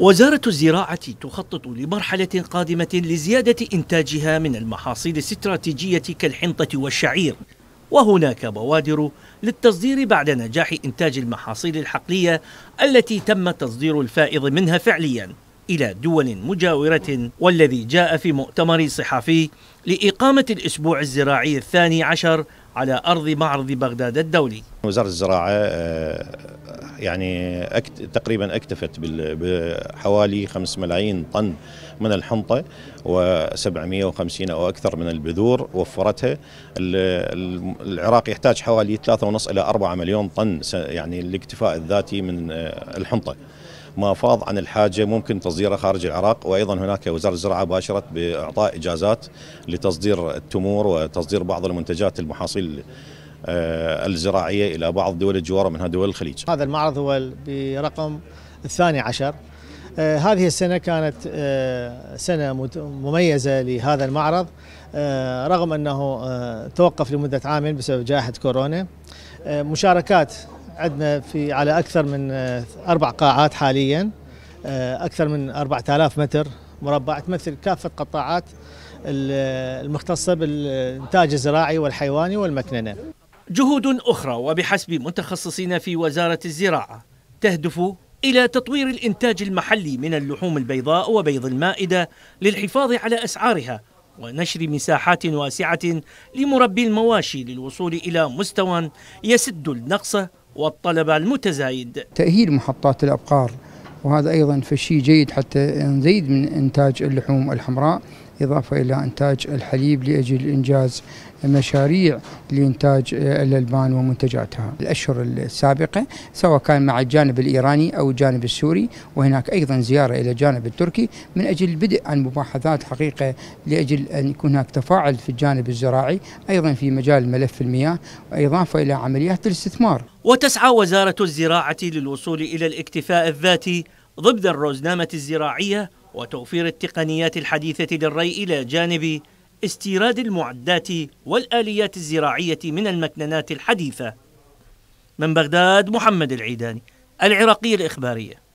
وزارة الزراعة تخطط لمرحلة قادمة لزيادة إنتاجها من المحاصيل الاستراتيجية كالحنطة والشعير وهناك بوادر للتصدير بعد نجاح إنتاج المحاصيل الحقلية التي تم تصدير الفائض منها فعلياً إلى دول مجاورة والذي جاء في مؤتمر صحفي لإقامة الأسبوع الزراعي الثاني عشر على أرض معرض بغداد الدولي وزارة الزراعة آه، يعني تقريبا اكتفت بحوالي 5 ملايين طن من الحنطة و750 أو أكثر من البذور وفرتها العراق يحتاج حوالي 3.5 إلى 4 مليون طن يعني الاكتفاء الذاتي من آه، الحنطة ما فاض عن الحاجة ممكن تصديره خارج العراق وأيضا هناك وزارة الزراعة باشرت بإعطاء إجازات لتصدير التمور وتصدير بعض المنتجات المحاصيل آه، الزراعية إلى بعض دول الجوار منها دول الخليج هذا المعرض هو برقم الثاني عشر آه، هذه السنة كانت آه، سنة مميزة لهذا المعرض رغم أنه توقف لمدة عامين بسبب جائحة كورونا مشاركات عندنا في على أكثر من أربع قاعات حاليا أكثر من 4000 متر مربع تمثل كافة قطاعات المختصة بالإنتاج الزراعي والحيواني والمكننة جهود أخرى وبحسب متخصصين في وزارة الزراعة تهدف إلى تطوير الإنتاج المحلي من اللحوم البيضاء وبيض المائدة للحفاظ على أسعارها ونشر مساحات واسعة لمربي المواشي للوصول إلى مستوى يسد النقص والطلب المتزايد تأهيل محطات الأبقار وهذا أيضا فشي جيد حتى نزيد من إنتاج اللحوم الحمراء إضافة إلى إنتاج الحليب لأجل إنجاز مشاريع لإنتاج الألبان ومنتجاتها الأشهر السابقة سواء كان مع الجانب الإيراني أو الجانب السوري وهناك أيضا زيارة إلى الجانب التركي من أجل البدء عن مباحثات حقيقة لأجل أن يكون هناك تفاعل في الجانب الزراعي أيضا في مجال ملف المياه إضافة إلى عمليات الاستثمار وتسعى وزارة الزراعة للوصول إلى الاكتفاء الذاتي ضمن الروزنامة الزراعية وتوفير التقنيات الحديثة للري إلى جانب استيراد المعدات والآليات الزراعية من المكننات الحديثة من بغداد محمد العيداني العراقية الإخبارية